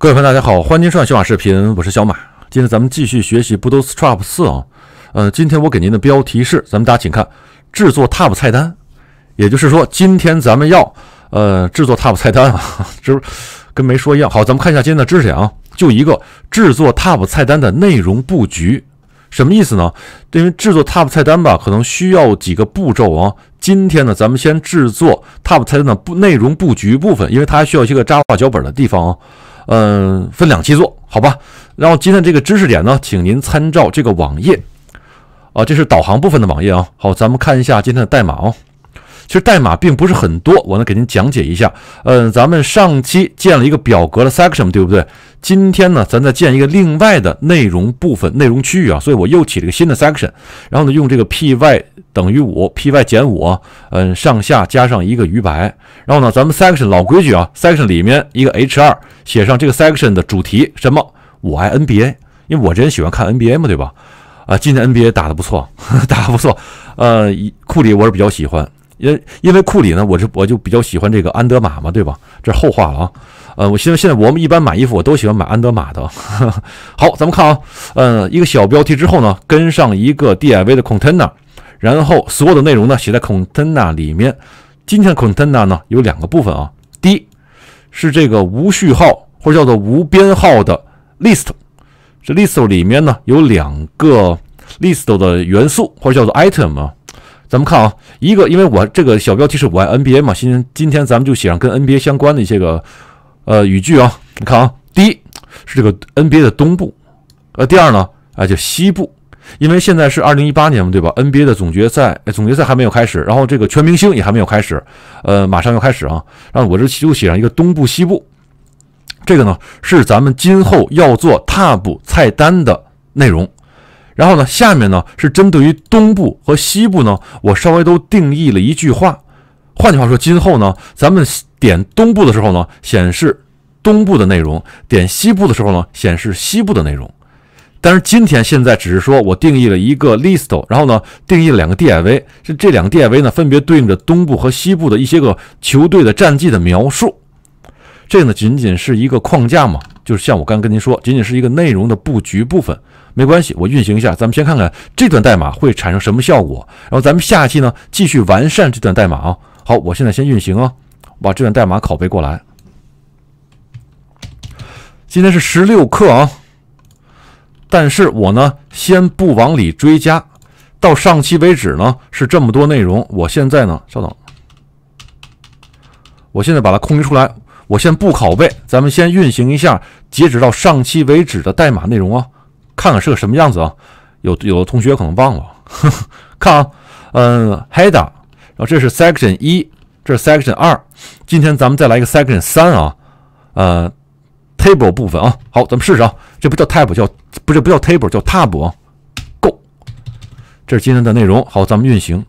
各位朋友，大家好，欢迎收看小马视频，我是小马。今天咱们继续学习 Bootstrap 四啊。呃，今天我给您的标题是，咱们大家请看制作 Top 菜单，也就是说，今天咱们要呃制作 Top 菜单啊，这跟没说一样。好，咱们看一下今天的知识点啊，就一个制作 Top 菜单的内容布局，什么意思呢？因为制作 Top 菜单吧，可能需要几个步骤啊。今天呢，咱们先制作 Top 菜单的不内容布局部分，因为它需要一些个 j a v a 脚本的地方啊。嗯，分两期做好吧。然后今天这个知识点呢，请您参照这个网页啊，这是导航部分的网页啊。好，咱们看一下今天的代码哦。其实代码并不是很多，我呢给您讲解一下。嗯，咱们上期建了一个表格的 section，对不对？今天呢，咱再建一个另外的内容部分、内容区域啊，所以我又起了一个新的 section。然后呢，用这个 p y 等于五，p y 减五，嗯，上下加上一个余白。然后呢，咱们 section 老规矩啊，section 里面一个 h 二写上这个 section 的主题，什么？我爱 NBA，因为我前喜欢看 NBA 嘛，对吧？啊，今年 NBA 打的不错，打的不错。呃，库里我是比较喜欢。因因为库里呢，我就我就比较喜欢这个安德玛嘛，对吧？这是后话了啊。呃，我现在现在我们一般买衣服，我都喜欢买安德玛的。好，咱们看啊，呃，一个小标题之后呢，跟上一个 div 的 container，然后所有的内容呢写在 container 里面。今天 container 呢有两个部分啊，第一是这个无序号或者叫做无编号的 list，这 list 里面呢有两个 list 的元素或者叫做 item 啊。咱们看啊，一个，因为我这个小标题是“我爱 NBA” 嘛，今今天咱们就写上跟 NBA 相关的一些个呃语句啊。你看啊，第一是这个 NBA 的东部，呃，第二呢啊就西部，因为现在是二零一八年嘛，对吧？NBA 的总决赛，总决赛还没有开始，然后这个全明星也还没有开始，呃，马上要开始啊。然后我这就写上一个东部、西部，这个呢是咱们今后要做 Tab 菜单的内容。然后呢，下面呢是针对于东部和西部呢，我稍微都定义了一句话。换句话说，今后呢，咱们点东部的时候呢，显示东部的内容；点西部的时候呢，显示西部的内容。但是今天现在只是说我定义了一个 l i s t 然后呢，定义了两个 div，是这两个 div 呢分别对应着东部和西部的一些个球队的战绩的描述。这呢，仅仅是一个框架嘛。就是像我刚跟您说，仅仅是一个内容的布局部分，没关系，我运行一下，咱们先看看这段代码会产生什么效果，然后咱们下期呢继续完善这段代码啊。好，我现在先运行啊，把这段代码拷贝过来。今天是十六课啊，但是我呢先不往里追加，到上期为止呢是这么多内容，我现在呢稍等，我现在把它空余出来。我先不拷贝，咱们先运行一下截止到上期为止的代码内容啊，看看是个什么样子啊。有有的同学可能忘了，看啊，嗯，header，然后这是 section 一，这是 section 二，今天咱们再来一个 section 三啊，呃，table 部分啊。好，咱们试试啊，这不叫 table，叫不这不叫 table，叫 table。Go，这是今天的内容，好，咱们运行。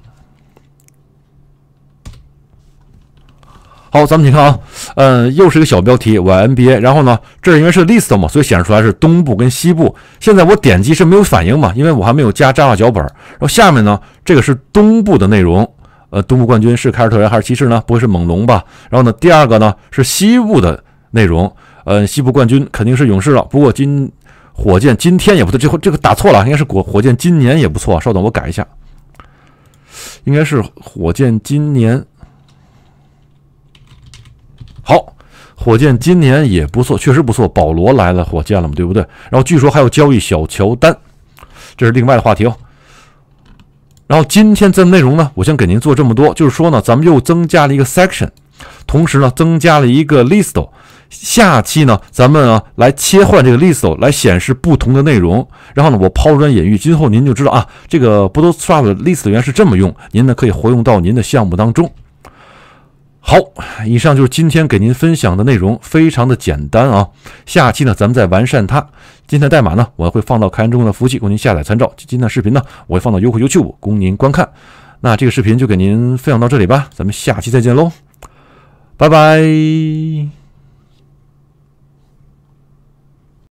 好，咱们请看啊，嗯，又是一个小标题，NBA。然后呢，这是因为是 list 嘛，所以显示出来是东部跟西部。现在我点击是没有反应嘛，因为我还没有加 Java 脚本。然后下面呢，这个是东部的内容，呃，东部冠军是凯尔特人还是骑士呢？不会是猛龙吧？然后呢，第二个呢是西部的内容，呃，西部冠军肯定是勇士了。不过今火箭今天也不对，这会这个打错了，应该是火火箭今年也不错。稍等，我改一下，应该是火箭今年。火箭今年也不错，确实不错。保罗来了，火箭了嘛，对不对？然后据说还要交易小乔丹，这是另外的话题哦。然后今天这内容呢，我先给您做这么多，就是说呢，咱们又增加了一个 section，同时呢，增加了一个 list。下期呢，咱们啊来切换这个 list 来显示不同的内容。然后呢，我抛砖引玉，今后您就知道啊，这个 p h o t o s h o p list 来是这么用，您呢可以活用到您的项目当中。好，以上就是今天给您分享的内容，非常的简单啊。下期呢，咱们再完善它。今天的代码呢，我会放到开源中的服务器供您下载参照。今天的视频呢，我会放到优酷 u b 五供您观看。那这个视频就给您分享到这里吧，咱们下期再见喽，拜拜。